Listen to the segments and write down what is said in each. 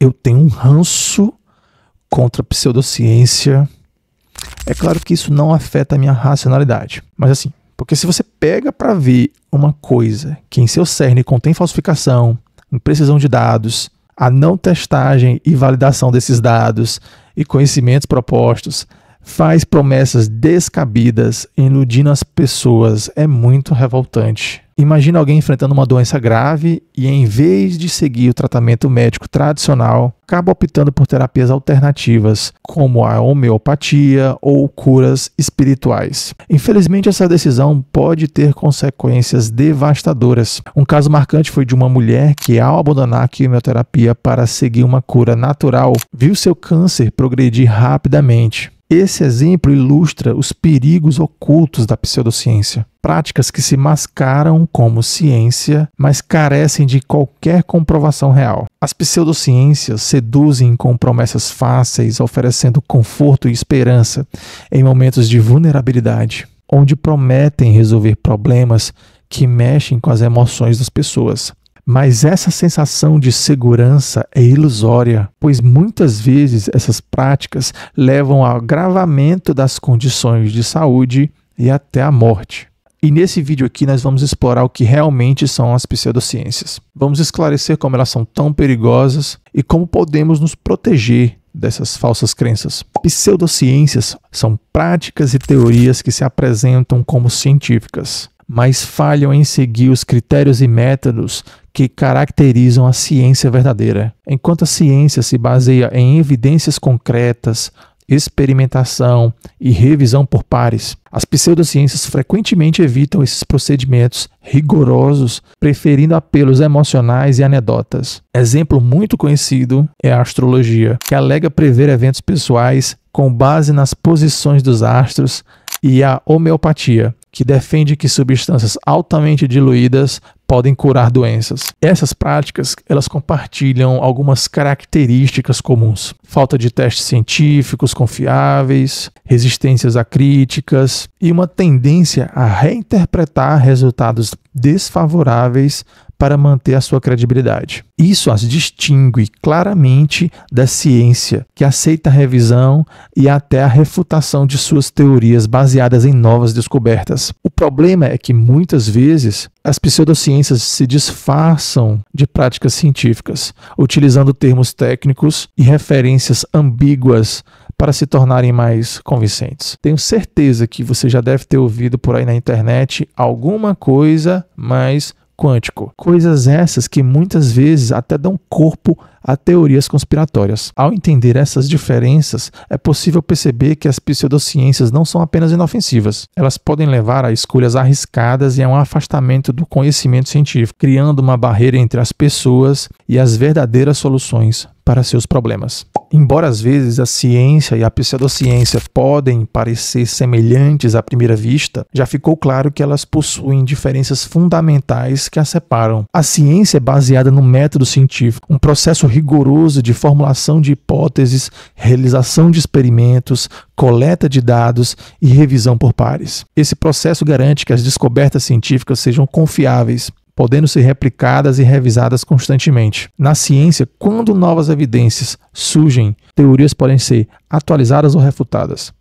eu tenho um ranço contra a pseudociência. É claro que isso não afeta a minha racionalidade, mas assim, porque se você pega para ver uma coisa que em seu cerne contém falsificação, imprecisão de dados, a não testagem e validação desses dados e conhecimentos propostos, faz promessas descabidas, iludindo as pessoas, é muito revoltante. Imagina alguém enfrentando uma doença grave e, em vez de seguir o tratamento médico tradicional, acaba optando por terapias alternativas, como a homeopatia ou curas espirituais. Infelizmente, essa decisão pode ter consequências devastadoras. Um caso marcante foi de uma mulher que, ao abandonar a quimioterapia para seguir uma cura natural, viu seu câncer progredir rapidamente. Esse exemplo ilustra os perigos ocultos da pseudociência. Práticas que se mascaram como ciência, mas carecem de qualquer comprovação real. As pseudociências seduzem com promessas fáceis, oferecendo conforto e esperança em momentos de vulnerabilidade, onde prometem resolver problemas que mexem com as emoções das pessoas. Mas essa sensação de segurança é ilusória, pois muitas vezes essas práticas levam ao agravamento das condições de saúde e até a morte. E nesse vídeo aqui nós vamos explorar o que realmente são as pseudociências. Vamos esclarecer como elas são tão perigosas e como podemos nos proteger dessas falsas crenças. Pseudociências são práticas e teorias que se apresentam como científicas, mas falham em seguir os critérios e métodos que caracterizam a ciência verdadeira. Enquanto a ciência se baseia em evidências concretas, experimentação e revisão por pares. As pseudociências frequentemente evitam esses procedimentos rigorosos, preferindo apelos emocionais e anedotas. Exemplo muito conhecido é a astrologia, que alega prever eventos pessoais com base nas posições dos astros e a homeopatia, que defende que substâncias altamente diluídas podem curar doenças. Essas práticas, elas compartilham algumas características comuns: falta de testes científicos confiáveis, resistências a críticas e uma tendência a reinterpretar resultados desfavoráveis para manter a sua credibilidade. Isso as distingue claramente da ciência, que aceita a revisão e até a refutação de suas teorias baseadas em novas descobertas. O problema é que muitas vezes as pseudociências se disfarçam de práticas científicas, utilizando termos técnicos e referências ambíguas para se tornarem mais convincentes. Tenho certeza que você já deve ter ouvido por aí na internet alguma coisa, mas quântico. Coisas essas que muitas vezes até dão corpo a teorias conspiratórias. Ao entender essas diferenças, é possível perceber que as pseudociências não são apenas inofensivas. Elas podem levar a escolhas arriscadas e a um afastamento do conhecimento científico, criando uma barreira entre as pessoas e as verdadeiras soluções para seus problemas. Embora às vezes a ciência e a pseudociência podem parecer semelhantes à primeira vista, já ficou claro que elas possuem diferenças fundamentais que as separam. A ciência é baseada no método científico, um processo rigoroso de formulação de hipóteses, realização de experimentos, coleta de dados e revisão por pares. Esse processo garante que as descobertas científicas sejam confiáveis podendo ser replicadas e revisadas constantemente. Na ciência, quando novas evidências surgem, teorias podem ser atualizadas ou refutadas,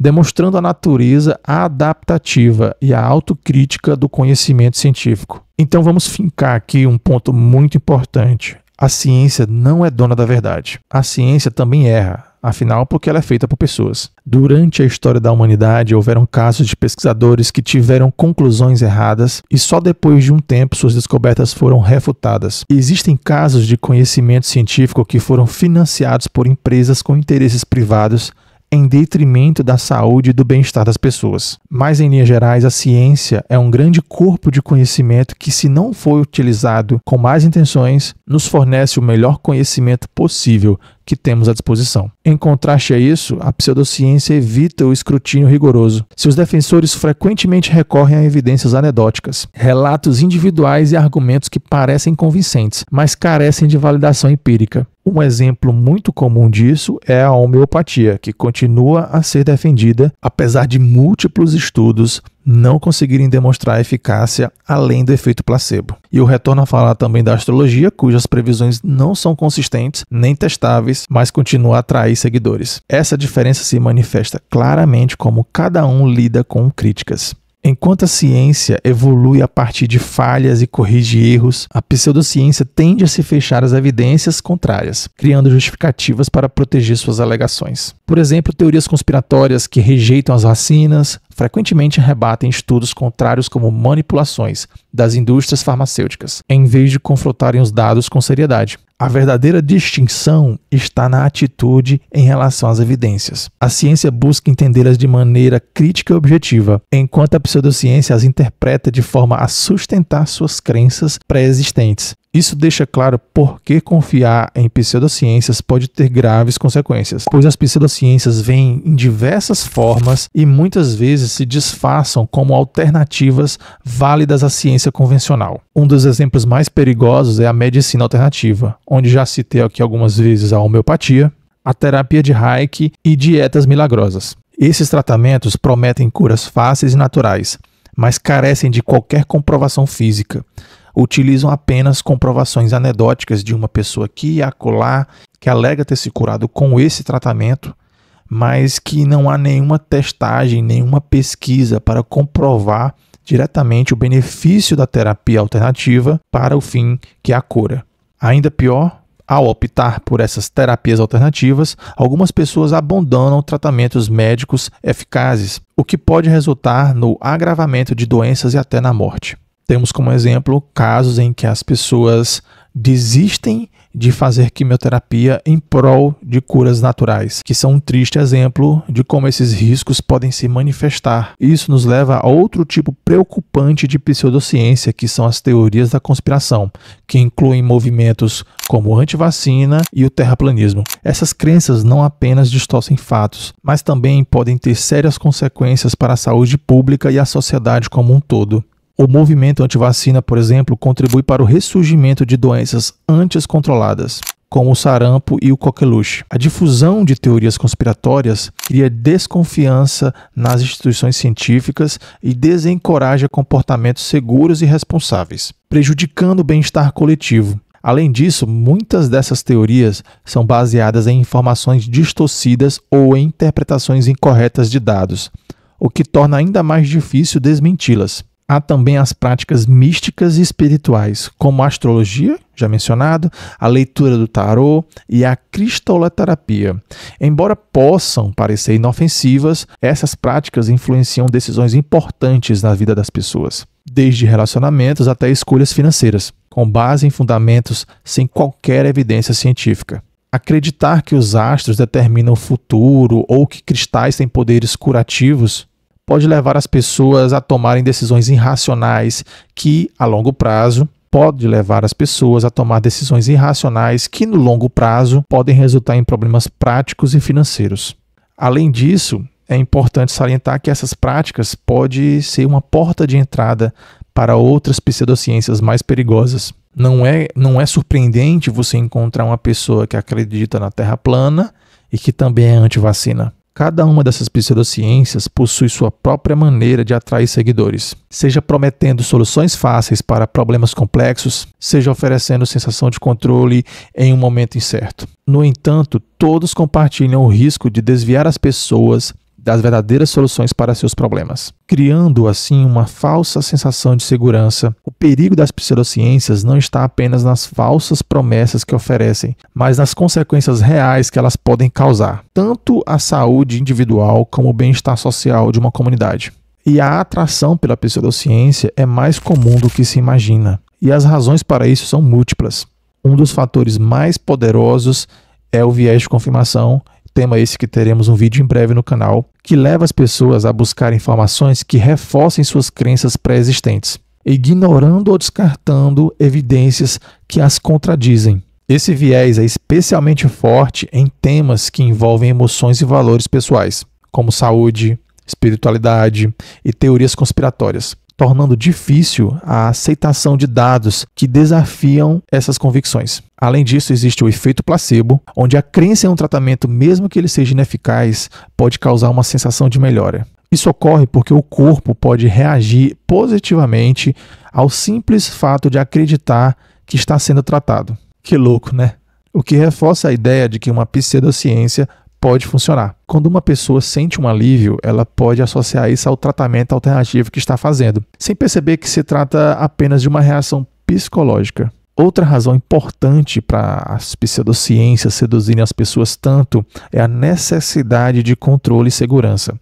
demonstrando a natureza adaptativa e a autocrítica do conhecimento científico. Então vamos fincar aqui um ponto muito importante. A ciência não é dona da verdade. A ciência também erra afinal, porque ela é feita por pessoas. Durante a história da humanidade, houveram casos de pesquisadores que tiveram conclusões erradas e só depois de um tempo suas descobertas foram refutadas. Existem casos de conhecimento científico que foram financiados por empresas com interesses privados em detrimento da saúde e do bem-estar das pessoas. Mas, em linhas gerais, a ciência é um grande corpo de conhecimento que, se não for utilizado com mais intenções, nos fornece o melhor conhecimento possível que temos à disposição. Em contraste a isso, a pseudociência evita o escrutínio rigoroso. Seus defensores frequentemente recorrem a evidências anedóticas, relatos individuais e argumentos que parecem convincentes, mas carecem de validação empírica. Um exemplo muito comum disso é a homeopatia, que continua a ser defendida apesar de múltiplos estudos não conseguirem demonstrar eficácia além do efeito placebo. E eu retorno a falar também da astrologia, cujas previsões não são consistentes nem testáveis, mas continua a atrair seguidores. Essa diferença se manifesta claramente como cada um lida com críticas. Enquanto a ciência evolui a partir de falhas e corrige erros, a pseudociência tende a se fechar às evidências contrárias, criando justificativas para proteger suas alegações. Por exemplo, teorias conspiratórias que rejeitam as vacinas, frequentemente rebatem estudos contrários como manipulações das indústrias farmacêuticas, em vez de confrontarem os dados com seriedade. A verdadeira distinção está na atitude em relação às evidências. A ciência busca entendê-las de maneira crítica e objetiva, enquanto a pseudociência as interpreta de forma a sustentar suas crenças pré-existentes. Isso deixa claro por que confiar em pseudociências pode ter graves consequências, pois as pseudociências vêm em diversas formas e muitas vezes se disfarçam como alternativas válidas à ciência convencional. Um dos exemplos mais perigosos é a medicina alternativa, onde já citei aqui algumas vezes a homeopatia, a terapia de Reiki e dietas milagrosas. Esses tratamentos prometem curas fáceis e naturais, mas carecem de qualquer comprovação física utilizam apenas comprovações anedóticas de uma pessoa aqui e acolá que alega ter se curado com esse tratamento, mas que não há nenhuma testagem, nenhuma pesquisa para comprovar diretamente o benefício da terapia alternativa para o fim que é a cura. Ainda pior, ao optar por essas terapias alternativas, algumas pessoas abandonam tratamentos médicos eficazes, o que pode resultar no agravamento de doenças e até na morte. Temos como exemplo casos em que as pessoas desistem de fazer quimioterapia em prol de curas naturais, que são um triste exemplo de como esses riscos podem se manifestar. Isso nos leva a outro tipo preocupante de pseudociência, que são as teorias da conspiração, que incluem movimentos como o antivacina e o terraplanismo. Essas crenças não apenas distorcem fatos, mas também podem ter sérias consequências para a saúde pública e a sociedade como um todo. O movimento antivacina, por exemplo, contribui para o ressurgimento de doenças antes controladas, como o sarampo e o coqueluche. A difusão de teorias conspiratórias cria desconfiança nas instituições científicas e desencoraja comportamentos seguros e responsáveis, prejudicando o bem-estar coletivo. Além disso, muitas dessas teorias são baseadas em informações distorcidas ou em interpretações incorretas de dados, o que torna ainda mais difícil desmenti-las. Há também as práticas místicas e espirituais, como a astrologia, já mencionado, a leitura do tarô e a cristoloterapia. Embora possam parecer inofensivas, essas práticas influenciam decisões importantes na vida das pessoas, desde relacionamentos até escolhas financeiras, com base em fundamentos sem qualquer evidência científica. Acreditar que os astros determinam o futuro ou que cristais têm poderes curativos pode levar as pessoas a tomarem decisões irracionais que, a longo prazo, pode levar as pessoas a tomar decisões irracionais que, no longo prazo, podem resultar em problemas práticos e financeiros. Além disso, é importante salientar que essas práticas podem ser uma porta de entrada para outras pseudociências mais perigosas. Não é, não é surpreendente você encontrar uma pessoa que acredita na Terra plana e que também é anti-vacina. Cada uma dessas pseudociências possui sua própria maneira de atrair seguidores, seja prometendo soluções fáceis para problemas complexos, seja oferecendo sensação de controle em um momento incerto. No entanto, todos compartilham o risco de desviar as pessoas das verdadeiras soluções para seus problemas, criando assim uma falsa sensação de segurança. O perigo das pseudociências não está apenas nas falsas promessas que oferecem, mas nas consequências reais que elas podem causar, tanto à saúde individual como ao bem-estar social de uma comunidade. E a atração pela pseudociência é mais comum do que se imagina, e as razões para isso são múltiplas. Um dos fatores mais poderosos é o viés de confirmação tema esse que teremos um vídeo em breve no canal, que leva as pessoas a buscar informações que reforcem suas crenças pré-existentes, ignorando ou descartando evidências que as contradizem. Esse viés é especialmente forte em temas que envolvem emoções e valores pessoais, como saúde, espiritualidade e teorias conspiratórias tornando difícil a aceitação de dados que desafiam essas convicções. Além disso, existe o efeito placebo, onde a crença em um tratamento, mesmo que ele seja ineficaz, pode causar uma sensação de melhora. Isso ocorre porque o corpo pode reagir positivamente ao simples fato de acreditar que está sendo tratado. Que louco, né? O que reforça a ideia de que uma pseudociência pode funcionar. Quando uma pessoa sente um alívio, ela pode associar isso ao tratamento alternativo que está fazendo, sem perceber que se trata apenas de uma reação psicológica. Outra razão importante para as pseudociências seduzirem as pessoas tanto é a necessidade de controle e segurança.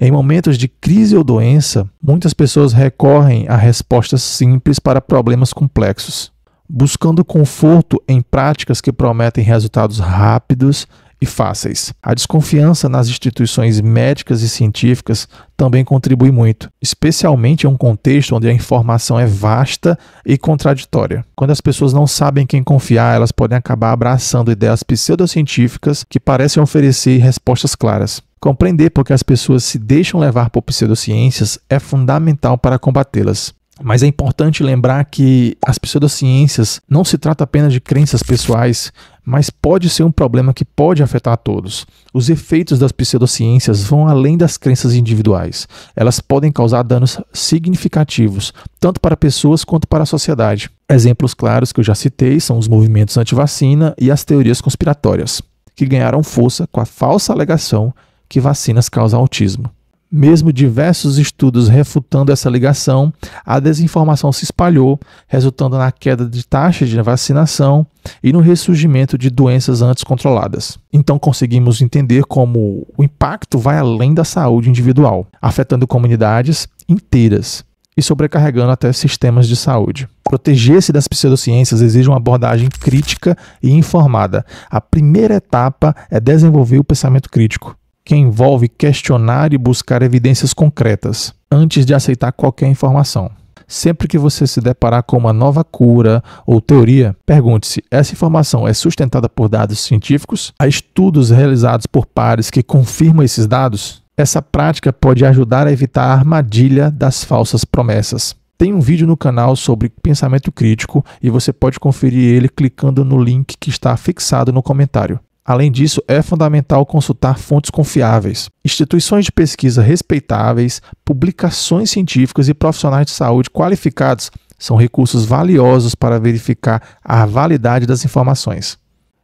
Em momentos de crise ou doença, muitas pessoas recorrem a respostas simples para problemas complexos, buscando conforto em práticas que prometem resultados rápidos e fáceis. A desconfiança nas instituições médicas e científicas também contribui muito, especialmente em um contexto onde a informação é vasta e contraditória. Quando as pessoas não sabem quem confiar, elas podem acabar abraçando ideias pseudocientíficas que parecem oferecer respostas claras. Compreender por que as pessoas se deixam levar por pseudociências é fundamental para combatê-las. Mas é importante lembrar que as pseudociências não se trata apenas de crenças pessoais, mas pode ser um problema que pode afetar a todos. Os efeitos das pseudociências vão além das crenças individuais. Elas podem causar danos significativos, tanto para pessoas quanto para a sociedade. Exemplos claros que eu já citei são os movimentos anti-vacina e as teorias conspiratórias, que ganharam força com a falsa alegação que vacinas causam autismo. Mesmo diversos estudos refutando essa ligação, a desinformação se espalhou, resultando na queda de taxas de vacinação e no ressurgimento de doenças antes controladas. Então conseguimos entender como o impacto vai além da saúde individual, afetando comunidades inteiras e sobrecarregando até sistemas de saúde. Proteger-se das pseudociências exige uma abordagem crítica e informada. A primeira etapa é desenvolver o pensamento crítico que envolve questionar e buscar evidências concretas antes de aceitar qualquer informação. Sempre que você se deparar com uma nova cura ou teoria, pergunte-se: essa informação é sustentada por dados científicos? Há estudos realizados por pares que confirmam esses dados? Essa prática pode ajudar a evitar a armadilha das falsas promessas. Tem um vídeo no canal sobre pensamento crítico e você pode conferir ele clicando no link que está fixado no comentário. Além disso, é fundamental consultar fontes confiáveis, instituições de pesquisa respeitáveis, publicações científicas e profissionais de saúde qualificados são recursos valiosos para verificar a validade das informações.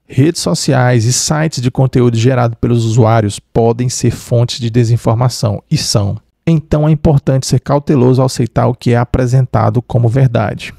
Redes sociais e sites de conteúdo gerado pelos usuários podem ser fontes de desinformação e são. Então é importante ser cauteloso ao aceitar o que é apresentado como verdade.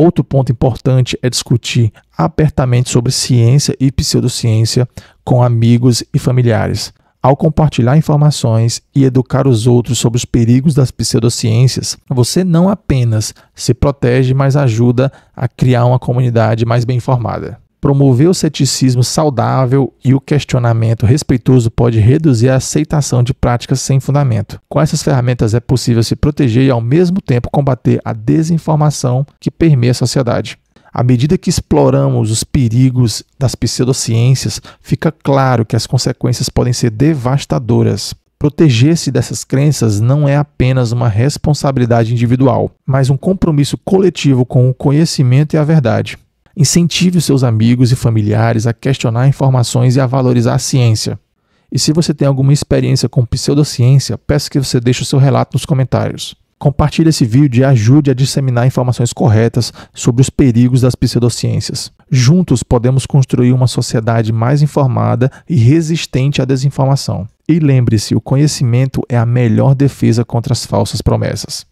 Outro ponto importante é discutir abertamente sobre ciência e pseudociência com amigos e familiares. Ao compartilhar informações e educar os outros sobre os perigos das pseudociências, você não apenas se protege, mas ajuda a criar uma comunidade mais bem informada. Promover o ceticismo saudável e o questionamento respeitoso pode reduzir a aceitação de práticas sem fundamento. Com essas ferramentas é possível se proteger e, ao mesmo tempo, combater a desinformação que permeia a sociedade. À medida que exploramos os perigos das pseudociências, fica claro que as consequências podem ser devastadoras. Proteger-se dessas crenças não é apenas uma responsabilidade individual, mas um compromisso coletivo com o conhecimento e a verdade. Incentive os seus amigos e familiares a questionar informações e a valorizar a ciência. E se você tem alguma experiência com pseudociência, peço que você deixe o seu relato nos comentários. Compartilhe esse vídeo e ajude a disseminar informações corretas sobre os perigos das pseudociências. Juntos podemos construir uma sociedade mais informada e resistente à desinformação. E lembre-se, o conhecimento é a melhor defesa contra as falsas promessas.